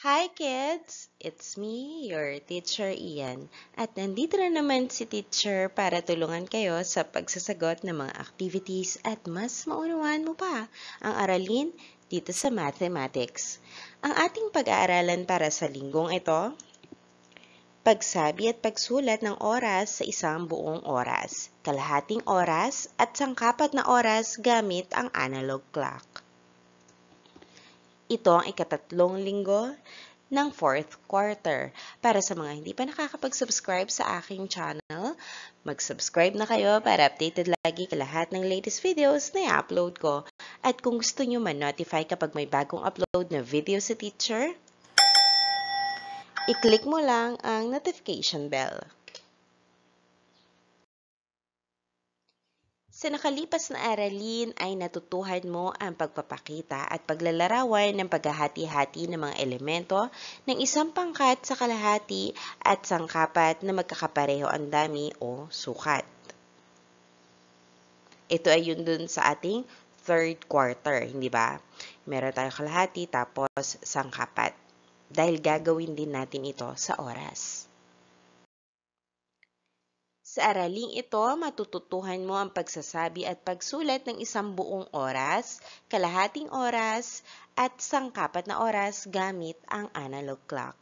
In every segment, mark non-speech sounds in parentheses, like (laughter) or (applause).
Hi kids! It's me, your teacher Ian. At nandito na naman si teacher para tulungan kayo sa pagsasagot ng mga activities at mas maunawaan mo pa ang aralin dito sa mathematics. Ang ating pag-aaralan para sa linggong ito, pagsabi at pagsulat ng oras sa isang buong oras, kalahating oras at sangkapat na oras gamit ang analog clock. Ito ang ikatatlong linggo ng fourth quarter. Para sa mga hindi pa nakakapag-subscribe sa aking channel, mag-subscribe na kayo para updated lagi ka lahat ng latest videos na i-upload ko. At kung gusto nyo man-notify kapag may bagong upload na video sa teacher, i-click mo lang ang notification bell. Sa nakalipas na aralin ay natutuhan mo ang pagpapakita at paglalarawan ng paghahati-hati ng mga elemento ng isang pangkat sa kalahati at sangkapat na magkakapareho ang dami o sukat. Ito ay yun dun sa ating third quarter, hindi ba? Meron tayong kalahati tapos sangkapat. Dahil gagawin din natin ito sa oras. Sa araling ito, matututuhan mo ang pagsasabi at pagsulat ng isang buong oras, kalahating oras, at sangkapat na oras gamit ang analog clock.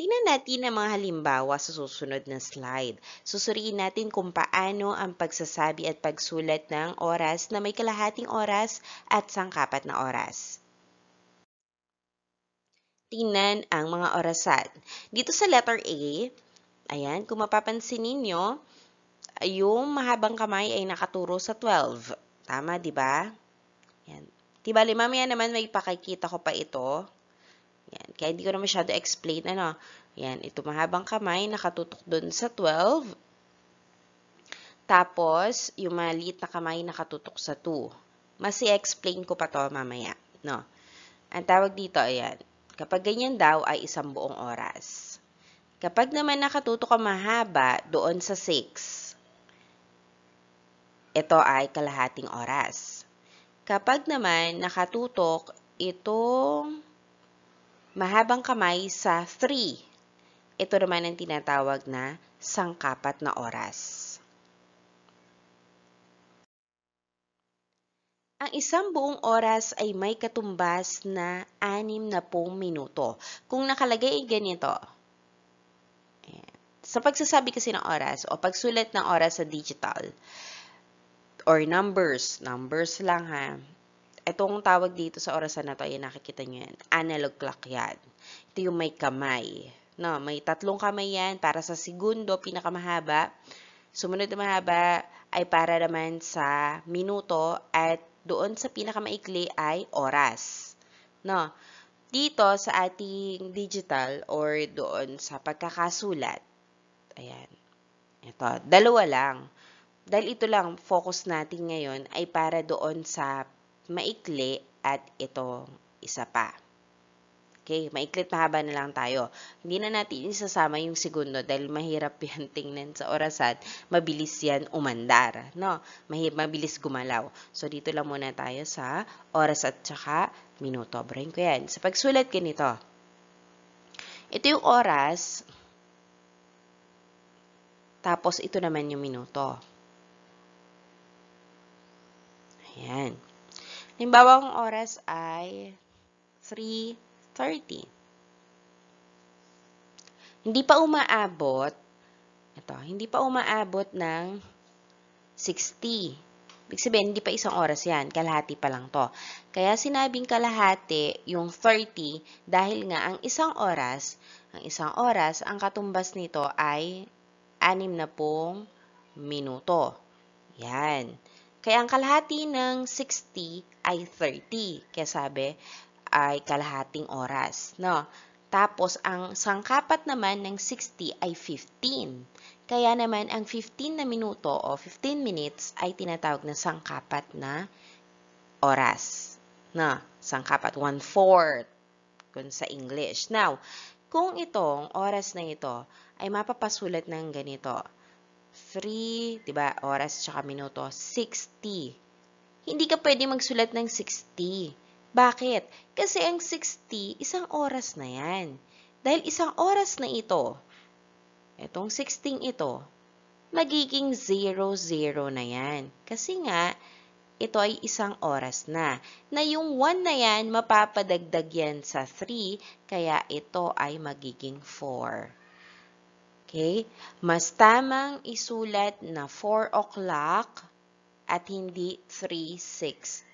Tingnan natin ang mga halimbawa sa susunod na slide. Susuriin natin kung paano ang pagsasabi at pagsulat ng oras na may kalahating oras at sangkapat na oras tingnan ang mga orasan. Dito sa letter A, ayan, kung mapapansin ninyo, yung mahabang kamay ay nakaturo sa 12. Tama, di ba? Yan. Tibali, mamaya naman may pakikita ko pa ito. Yan. Kaya hindi ko na masyado explain ano. Yan, ito mahabang kamay, nakatutok dun sa 12. Tapos, yung maliit na kamay nakatutok sa 2. Mas i-explain ko pa to mamaya. No? Ang tawag dito, ayan. Kapag ganyan daw ay isang buong oras. Kapag naman nakatuto ka mahaba, doon sa 6. Ito ay kalahating oras. Kapag naman nakatutok itong mahabang kamay sa 3, ito naman ang tinatawag na sangkapat na oras. Ang isang buong oras ay may katumbas na 60 minuto. Kung nakalagay ganito, ayan. sa pagsasabi kasi ng oras o pagsulat ng oras sa digital, or numbers, numbers lang ha, itong tawag dito sa orasan na to, ayan nakikita nyo yan, analog clock yan. Ito yung may kamay. No, may tatlong kamay yan para sa segundo, pinakamahaba. Sumunod na mahaba ay para naman sa minuto at doon sa pinakamaikli ay oras. No? Dito sa ating digital or doon sa pagkakasulat. Ayan. Ito, dalawa lang. Dahil ito lang focus natin ngayon ay para doon sa maikli at ito isa pa. Okay, maiklit mahaba na lang tayo. Hindi na natin isasama yung segundo dahil mahirap (laughs) yan tingnan sa oras at Mabilis yan umandar, no? Mahir mabilis gumalaw. So, dito lang muna tayo sa oras at saka minuto. Brain ko yan. Sa pagsulat ganito, ito yung oras, tapos ito naman yung minuto. Ayan. Halimbawa, ang oras ay 3 30. Hindi pa umaabot, ito, hindi pa umaabot ng 60. Ibig sabihin, hindi pa isang oras yan. Kalahati pa lang to. Kaya sinabing kalahati, yung 30, dahil nga ang isang oras, ang isang oras, ang katumbas nito ay 60 na pong minuto. Yan. Kaya ang kalahati ng 60 ay 30. Kaya sabi, ay kalahating oras. No? Tapos, ang sangkapat naman ng 60 ay 15. Kaya naman, ang 15 na minuto o 15 minutes ay tinatawag na sangkapat na oras. No? Sangkapat, one-fourth kung sa English. Now, kung itong oras na ito ay mapapasulat ng ganito, 3, di ba, oras tsaka minuto, 60. Hindi ka pwede magsulat ng 60 bakit? Kasi ang 60, isang oras na yan. Dahil isang oras na ito, itong 16 ito, magiging 00 na yan. Kasi nga, ito ay isang oras na. Na yung 1 na yan, mapapadagdag yan sa 3, kaya ito ay magiging 4. Okay? Mas tamang isulat na 4 o'clock at hindi 3.60.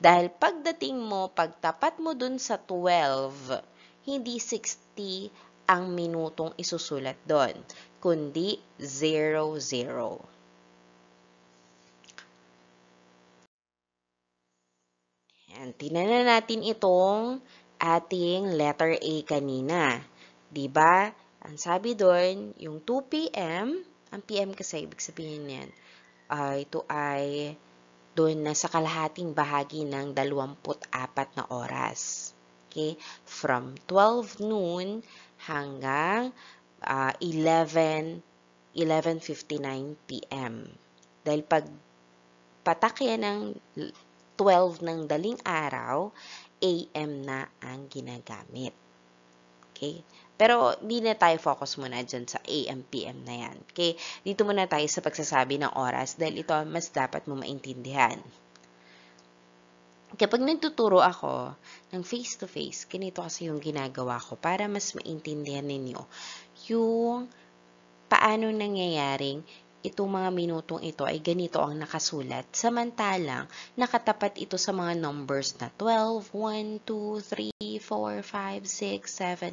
Dahil pagdating mo, pagtapat mo dun sa 12, hindi 60 ang minutong isusulat doon, kundi 00. Ayan, tinanan natin itong ating letter A kanina. 'Di ba? Ang sabi doon, yung 2 p.m., ang p.m. kasi ibig sabihin niyan, uh, ito ay doon na sa kalahating bahagi ng 24 na oras. Okay? From 12 noon hanggang uh, 11, 11.59 p.m. Dahil pag patak yan ng 12 ng daling araw, AM na ang ginagamit. Okay? Pero di na tayo focus muna dyan sa AM, PM na yan. Okay? Dito muna tayo sa pagsasabi ng oras dahil ito mas dapat mo maintindihan. Kapag nagtuturo ako ng face-to-face, -face, ganito kasi yung ginagawa ko para mas maintindihan ninyo yung paano nangyayaring itong mga minutong ito ay ganito ang nakasulat, samantalang nakatapat ito sa mga numbers na 12, 1, 2, 3, 4, 5,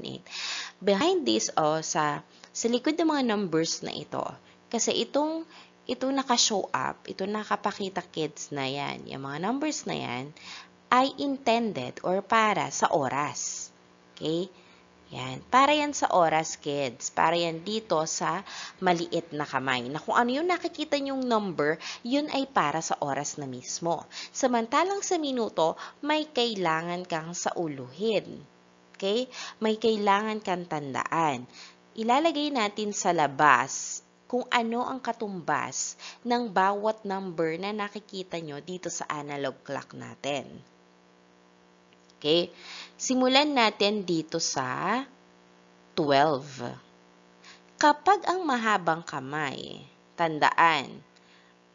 6, 7, 8. Behind this, oh, sa, sa likod ng mga numbers na ito, kasi itong ito naka-show up, ito nakapakita kids na yan, yung mga numbers na yan, ay intended or para sa oras. Okay? Yan. Para yan sa oras, kids. Para yan dito sa maliit na kamay. Na kung ano yung nakikita nyong number, yun ay para sa oras na mismo. Samantalang sa minuto, may kailangan kang sauluhin. Okay? May kailangan kang tandaan. Ilalagay natin sa labas kung ano ang katumbas ng bawat number na nakikita nyo dito sa analog clock natin. Okay? Simulan natin dito sa 12. Kapag ang mahabang kamay, tandaan,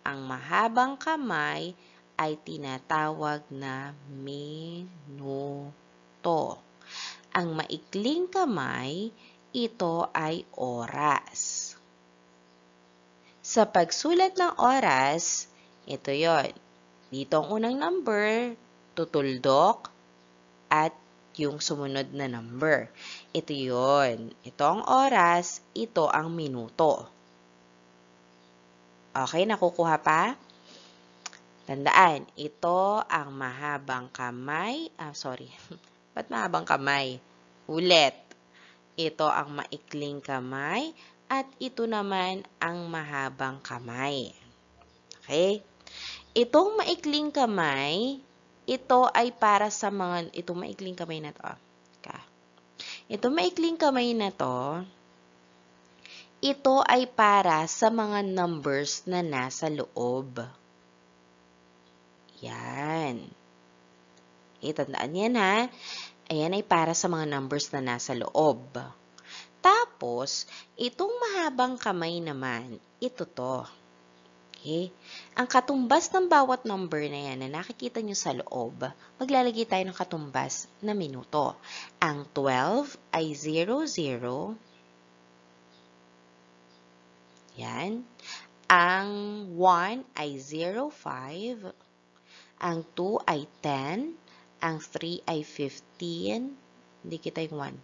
ang mahabang kamay ay tinatawag na minuto. Ang maikling kamay, ito ay oras. Sa pagsulat ng oras, ito yon. Dito ang unang number, tutuldok, at yung sumunod na number. Ito yon. Ito ang oras, ito ang minuto. Okay, nakukuha pa? Tandaan, ito ang mahabang kamay. Ah, sorry. (laughs) Ba't mahabang kamay? Ulit. Ito ang maikling kamay at ito naman ang mahabang kamay. Okay? Itong maikling kamay, ito ay para sa mga, itong maikling kamay na to. Ah. Ka. Ito maikling kamay na to, ito ay para sa mga numbers na nasa loob. Yan. Itandaan yan ha. Ayan ay para sa mga numbers na nasa loob. Tapos, itong mahabang kamay naman, ito to. Okay? Ang katumbas ng bawat number na yan na nakikita nyo sa loob, maglalagay tayo ng katumbas na minuto. Ang 12 ay 00. Yan. Ang 1 ay 05. Ang 2 ay 10. Ang 3 ay 15. Hindi kita yung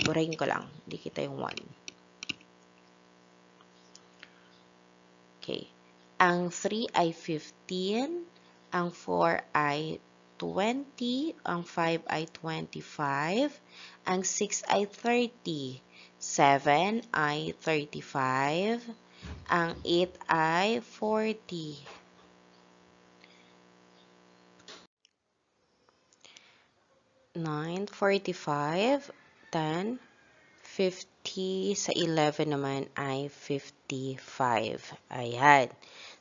1. Burahin ko lang. Hindi kita yung 1. Okay. Ang 3 ay 15, ang 4 ay 20, ang 5 ay 25, ang 6 ay 30, 7 ay 35, ang 8 ay 40. Nine, forty-five, ten, fifteen. 40. Sa 11 naman ay 55. Ayan.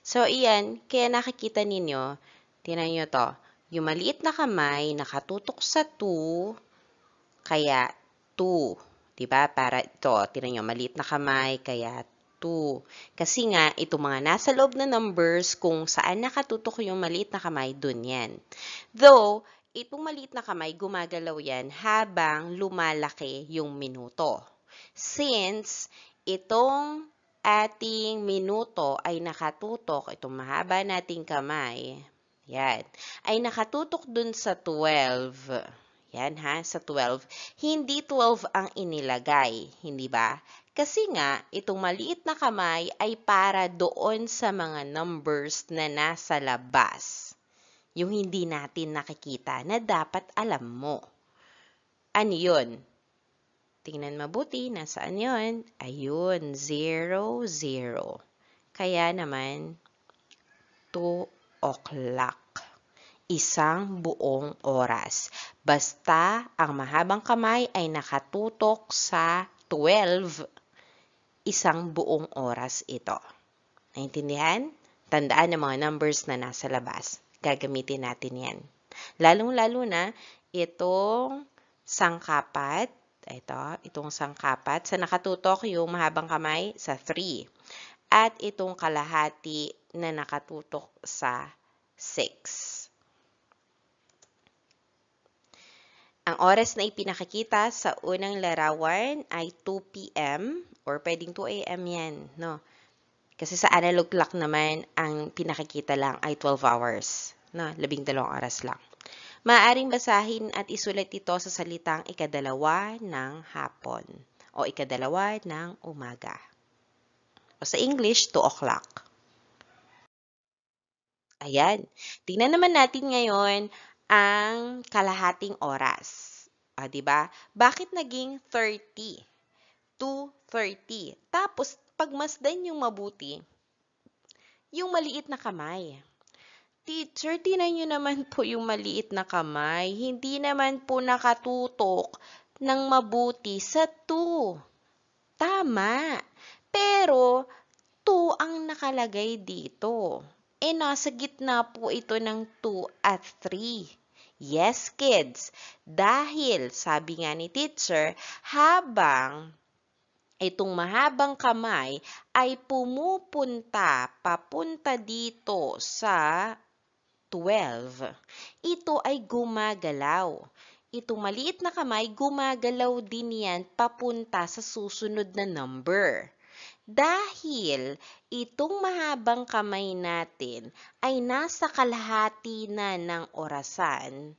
So, iyan. Kaya nakikita ninyo, tinan nyo to. Yung maliit na kamay, nakatutok sa 2, kaya 2. Diba? Para ito, tinan nyo, maliit na kamay, kaya 2. Kasi nga, itong mga nasa loob na numbers, kung saan nakatutok yung maliit na kamay, dun yan. Though, itong maliit na kamay, gumagalaw yan habang lumalaki yung minuto since itong ating minuto ay nakatutok, itong mahaba nating kamay, yan, ay nakatutok dun sa 12. Yan ha, sa 12. Hindi 12 ang inilagay, hindi ba? Kasi nga, itong maliit na kamay ay para doon sa mga numbers na nasa labas. Yung hindi natin nakikita na dapat alam mo. Ano yun? Tingnan mabuti, nasaan yon? Ayun, 0, 0. Kaya naman, 2 o'clock. Isang buong oras. Basta ang mahabang kamay ay nakatutok sa 12. Isang buong oras ito. Naintindihan? Tandaan ang mga numbers na nasa labas. Gagamitin natin yan. Lalong-lalo na itong sangkapat ito, itong sangkapat. Sa nakatutok, yung mahabang kamay sa 3. At itong kalahati na nakatutok sa 6. Ang oras na ipinakikita sa unang larawan ay 2 p.m. or pwedeng 2 a.m. yan, no? Kasi sa analog clock naman, ang pinakikita lang ay 12 hours, no? Labing dalawang oras lang. Maaring basahin at isulat ito sa salitang ikadalawa ng hapon o ikadalawa ng umaga. O sa English, 2 o'clock. Ayan. Tingnan naman natin ngayon ang kalahating oras. Ah, 'di ba? Bakit naging 30? 2:30. Tapos pagmasdan yung mabuti, yung maliit na kamay. Teacher, tinan nyo naman po yung maliit na kamay. Hindi naman po nakatutok ng mabuti sa 2. Tama. Pero, 2 ang nakalagay dito. E nasa gitna po ito ng 2 at 3. Yes, kids. Dahil, sabi nga ni teacher, habang Itong mahabang kamay ay pumupunta papunta dito sa 12. Ito ay gumagalaw. Itong maliit na kamay, gumagalaw din yan papunta sa susunod na number. Dahil itong mahabang kamay natin ay nasa kalahati na ng orasan,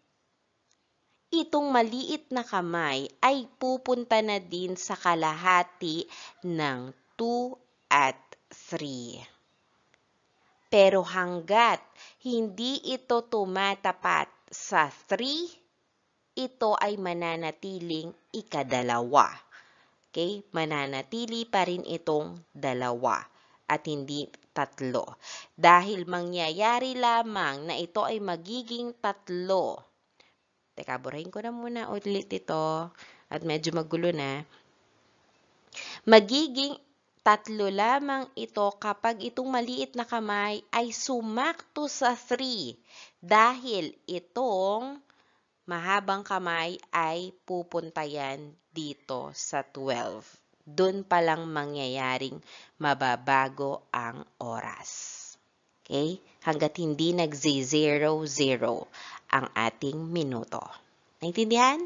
itong maliit na kamay ay pupunta na din sa kalahati ng 2 at 3. Pero hanggat hindi ito tumatapat sa 3, ito ay mananatiling ikadalawa. Okay? Mananatili pa rin itong dalawa at hindi tatlo. Dahil mangyayari lamang na ito ay magiging tatlo. Teka, burahin ko na muna ulit ito at medyo magulo na. Magiging Tatlo lamang ito kapag itong maliit na kamay ay sumakto sa 3 dahil itong mahabang kamay ay pupunta yan dito sa 12. Doon palang mangyayaring mababago ang oras. Okay? Hanggat hindi nag-zero-zero ang ating minuto. Naintindihan?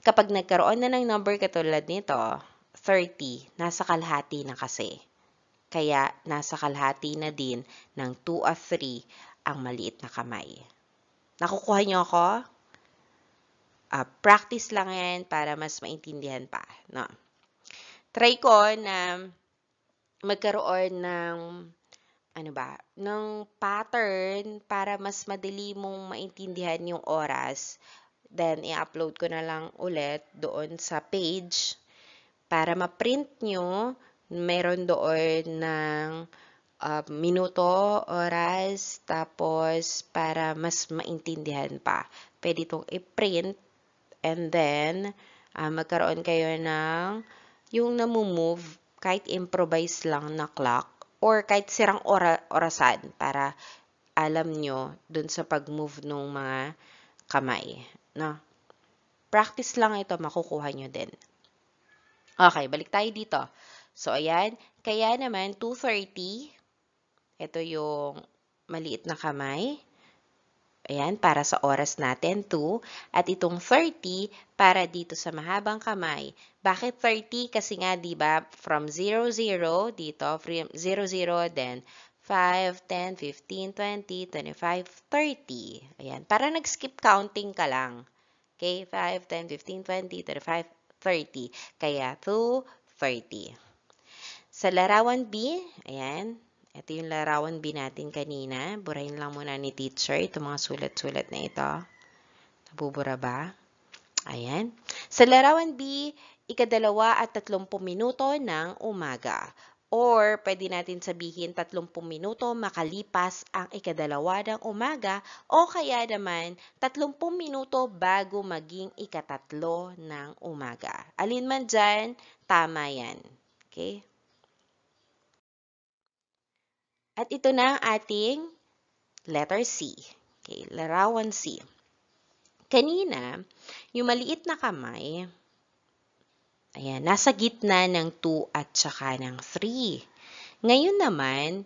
Kapag nagkaroon na ng number katulad nito, 30, nasa kalahati na kasi. Kaya nasa kalahati na din ng 2 or 3 ang maliit na kamay. Nakukuha niyo ako? Uh, practice lang yan para mas maintindihan pa. No? Try ko na magkaroon ng ano ba, ng pattern para mas madali mong maintindihan yung oras. Then, i-upload ko na lang ulit doon sa page para ma-print nyo, meron doon ng uh, minuto, oras, tapos para mas maintindihan pa. Pwede itong i-print and then uh, magkaroon kayo ng yung namumove kahit improvise lang na clock or kahit sirang ora orasan para alam nyo dun sa pag-move ng mga kamay. No? Practice lang ito, makukuha nyo din. Okay, balik tayo dito. So, ayan. Kaya naman, 230. Ito yung maliit na kamay. Ayan, para sa oras natin, 2. At itong 30, para dito sa mahabang kamay. Bakit 30? Kasi nga, di ba, from 00, dito, from 00, then 5, 10, 15, 20, 25, 30. Ayan, para nag-skip counting ka lang. Okay, 5, 10, 15, 20, 35, 30. Kaya 230. Sa larawan B, ayan, ito yung larawan B natin kanina. Burahin lang muna ni teacher itong mga sulat-sulat na ito. Nabubura ba? Ayan. Sa larawan B, ikadalawa at tatlumpung minuto ng umaga. Or pwede natin sabihin 30 minuto makalipas ang ikadalawa ng umaga o kaya naman 30 minuto bago maging ikatatlo ng umaga. Alin man dyan, tama yan. Okay? At ito na ang ating letter C. Okay, larawan C. Kanina, yung maliit na kamay, Ayan, nasa gitna ng 2 at saka ng 3. Ngayon naman,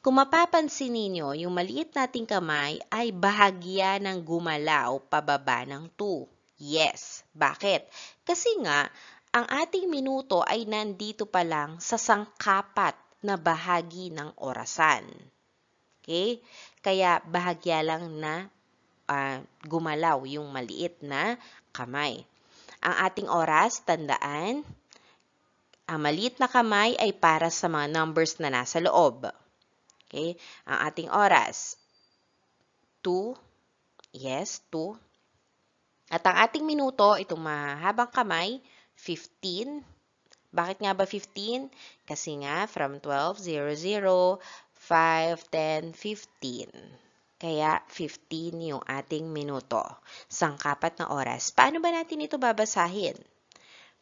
kung mapapansin ninyo, yung maliit nating kamay ay bahagya ng gumalaw pababa ng 2. Yes. Bakit? Kasi nga, ang ating minuto ay nandito pa lang sa sangkapat na bahagi ng orasan. Okay? Kaya bahagya lang na uh, gumalaw yung maliit na kamay. Ang ating oras, tandaan, ang maliit na kamay ay para sa mga numbers na nasa loob. Okay? Ang ating oras, 2, yes, 2. At ang ating minuto, itong mahabang kamay, 15. Bakit nga ba 15? Kasi nga, from 12:00 00, 5, 10, 15. Kaya 15 yung ating minuto. Sangkapat na oras. Paano ba natin ito babasahin?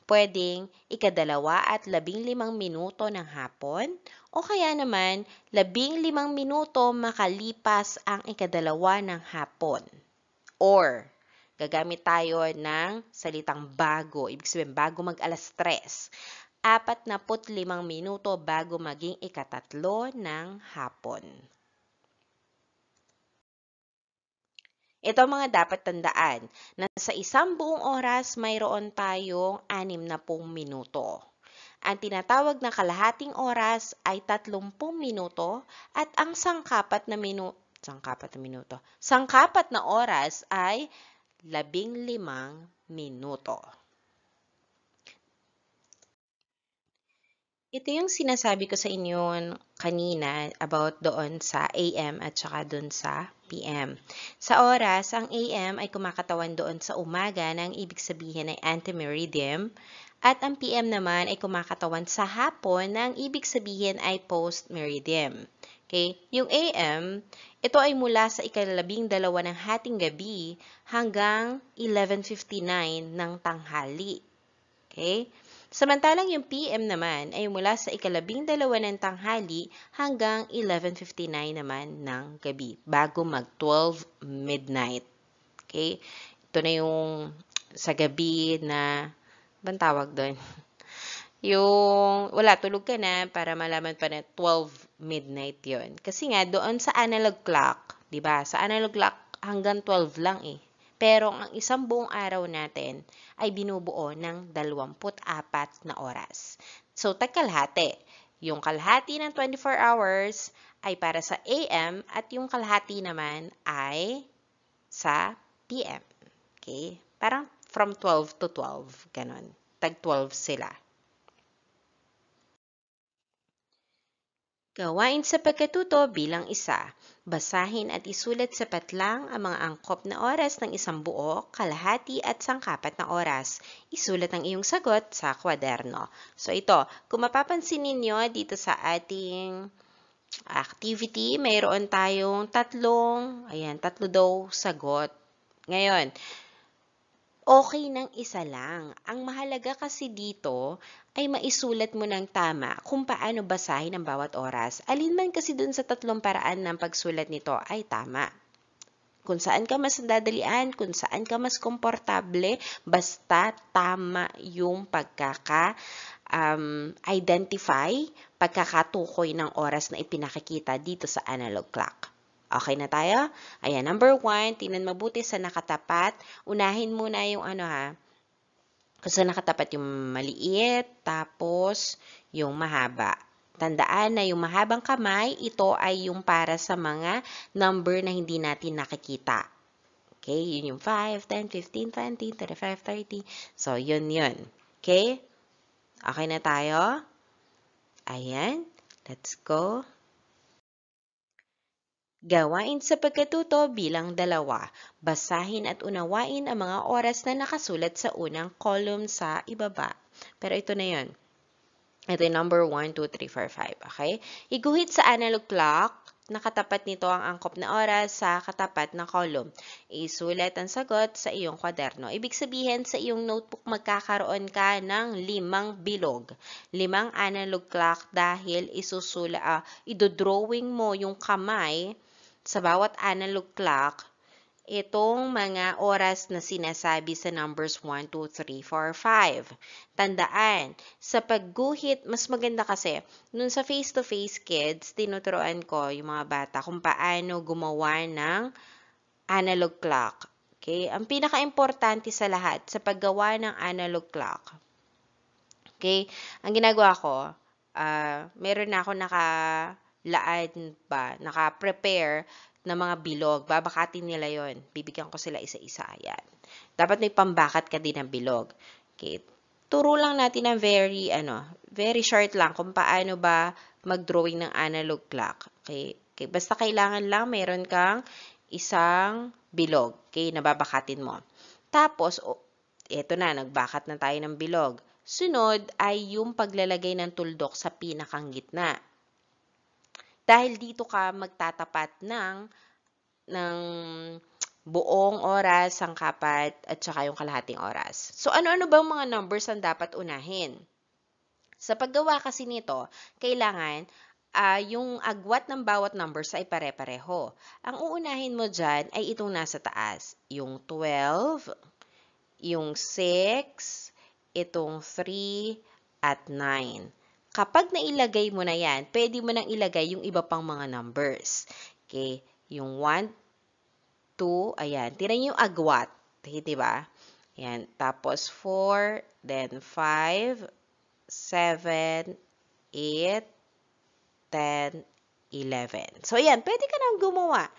Pwedeng ikadalawa at labing limang minuto ng hapon o kaya naman labing limang minuto makalipas ang ikadalawa ng hapon. Or, gagamit tayo ng salitang bago. Ibig sabihin, bago mag alas tres. Apat na put limang minuto bago maging ikatatlo ng hapon. Ito ang mga dapat tandaan na sa isang buong oras mayroon tayong 60 minuto. Ang tinatawag na kalahating oras ay 30 minuto at ang sangkapat na minuto sangkapat na minuto. Sangkapat na oras ay labing limang minuto. Ito yung sinasabi ko sa inyo kanina about doon sa AM at saka doon sa PM. Sa oras, ang AM ay kumakatawan doon sa umaga na ang ibig sabihin ay antemeridium at ang PM naman ay kumakatawan sa hapon na ang ibig sabihin ay postmeridium. Okay? Yung AM, ito ay mula sa ikalabing dalawa ng hating gabi hanggang 11.59 ng tanghali. Okay? Samantalang yung PM naman ay mula sa ikalabing dalawa ng tanghali hanggang 11.59 naman ng gabi bago mag-12 midnight. Okay? Ito na yung sa gabi na, bang tawag doon? (laughs) yung wala tulog ka na para malaman pa na 12 midnight yon kasi nga doon sa analog clock di ba sa analog clock hanggang 12 lang eh pero ang isang buong araw natin ay binubuo ng 24 na oras. So, tagkalhati. Yung kalhati ng 24 hours ay para sa AM at yung kalhati naman ay sa PM. Okay? Parang from 12 to 12, ganun. Tag 12 sila. Gawain sa pagkatuto bilang isa. Basahin at isulat sa patlang ang mga angkop na oras ng isang buo, kalahati at sangkapat na oras. Isulat ang iyong sagot sa kwaderno. So ito, kung mapapansin ninyo dito sa ating activity, mayroon tayong tatlong, ayan, tatlo daw sagot. Ngayon, okay ng isa lang. Ang mahalaga kasi dito ay maisulat mo ng tama kung paano basahin ang bawat oras. Alin man kasi dun sa tatlong paraan ng pagsulat nito ay tama. Kung saan ka mas dadalian, kung saan ka mas komportable, basta tama yung pagkaka um, identify, pagkakatukoy ng oras na ipinakikita dito sa analog clock. Okay na tayo? Ayan, number one, tingnan mabuti sa nakatapat. Unahin muna yung ano ha, kasi nakatapat yung maliit, tapos yung mahaba. Tandaan na yung mahabang kamay, ito ay yung para sa mga number na hindi natin nakikita. Okay, yun yung 5, 10, 15, 20, 35, 30. So, yun yun. Okay? Okay na tayo? Ayan. Let's go. Gawain sa pagkatuto bilang dalawa. Basahin at unawain ang mga oras na nakasulat sa unang column sa ibaba. Pero ito na yon. Ito yung number 1, 2, 3, 4, 5. Okay? Iguhit sa analog clock nakatapat nito ang angkop na oras sa katapat na column. Isulat ang sagot sa iyong kwaderno. Ibig sabihin, sa iyong notebook magkakaroon ka ng limang bilog, limang analog clock dahil isusula, uh, idodrawing mo yung kamay sa bawat analog clock itong mga oras na sinasabi sa numbers 1, 2, 3, 4, 5. Tandaan, sa pagguhit, mas maganda kasi, nun sa face-to-face -face kids, tinuturoan ko yung mga bata kung paano gumawa ng analog clock. Okay? Ang pinaka-importante sa lahat, sa paggawa ng analog clock. Okay? Ang ginagawa ko, uh, meron na ako naka laad ba, naka-prepare na mga bilog. Babakatin nila yon. Bibigyan ko sila isa-isa. Ayan. Dapat may pambakat ka din ng bilog. Okay. Turo lang natin ng very, ano, very short lang kung paano ba mag-drawing ng analog clock. Okay. okay. Basta kailangan lang meron kang isang bilog. Okay. Nababakatin mo. Tapos, oh, eto na, nagbakat na tayo ng bilog. Sunod ay yung paglalagay ng tuldok sa pinakang gitna. Dahil dito ka magtatapat ng ng buong oras, sangkapat, at saka yung kalahating oras. So, ano-ano bang mga numbers ang dapat unahin? Sa paggawa kasi nito, kailangan uh, yung agwat ng bawat numbers ay pare-pareho. Ang uunahin mo dyan ay itong nasa taas, yung 12, yung 6, itong 3, at 9. Kapag nailagay mo na yan, pwede mo nang ilagay yung iba pang mga numbers. Okay? Yung 1, 2, ayan. Tira yung agwat. di ba? Ayan. Tapos 4, then 5, 7, 8, 10, 11. So, ayan. Pwede ka nang gumawa.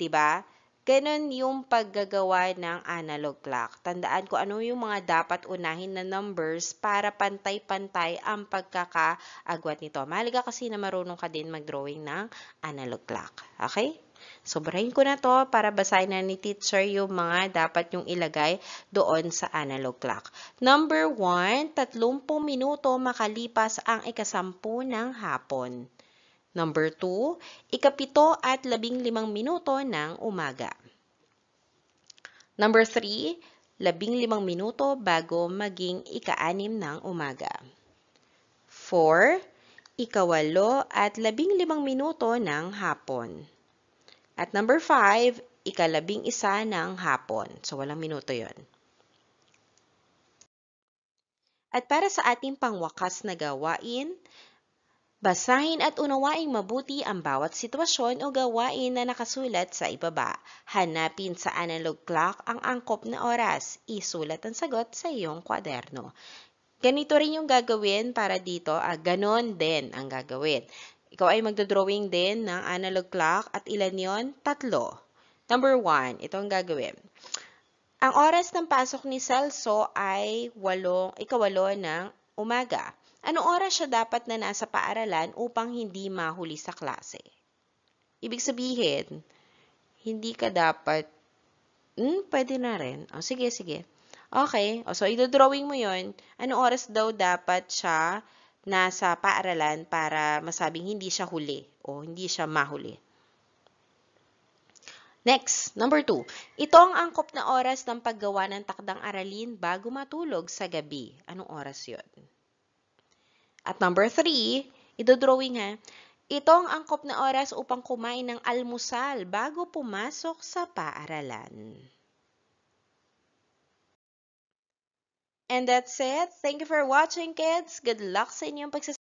Diba? Ganon yung paggagawa ng analog clock. Tandaan ko ano yung mga dapat unahin na numbers para pantay-pantay ang pagkakaagwat nito. Mahalaga kasi na marunong ka din mag-drawing ng analog clock. Okay? Sobrahin ko na to para basahin na ni teacher yung mga dapat yung ilagay doon sa analog clock. Number 1, 30 minuto makalipas ang ikasampu ng hapon. Number 2, ikapito at labing limang minuto ng umaga. Number 3, labing limang minuto bago maging ika ikaanim ng umaga. 4, ikawalo at labing limang minuto ng hapon. At number 5, ikalabing isa ng hapon. So, walang minuto yon. At para sa ating pangwakas na gawain, Basahin at unawaing mabuti ang bawat sitwasyon o gawain na nakasulat sa ibaba. Hanapin sa analog clock ang angkop na oras. Isulat ang sagot sa iyong kwaderno. Ganito rin yung gagawin para dito, ah, ganon din ang gagawin. Ikaw ay magdodrawing din ng analog clock at ilan yon? Tatlo. Number one, ito ang gagawin. Ang oras ng pasok ni Celso ay walong, ikawalo ng umaga. Anong oras siya dapat na nasa paaralan upang hindi mahuli sa klase? Ibig sabihin, hindi ka dapat, hmm, pwede na rin. O, oh, sige, sige. Okay, o, so idodrawing mo yon Anong oras daw dapat siya nasa paaralan para masabing hindi siya huli o hindi siya mahuli? Next, number two. Ito ang angkop na oras ng paggawa ng takdang aralin bago matulog sa gabi. Anong oras yon? At number three, idodrawing ha, ito ang angkop na oras upang kumain ng almusal bago pumasok sa paaralan. And that's it. Thank you for watching, kids. Good luck sa inyong pagsasabi.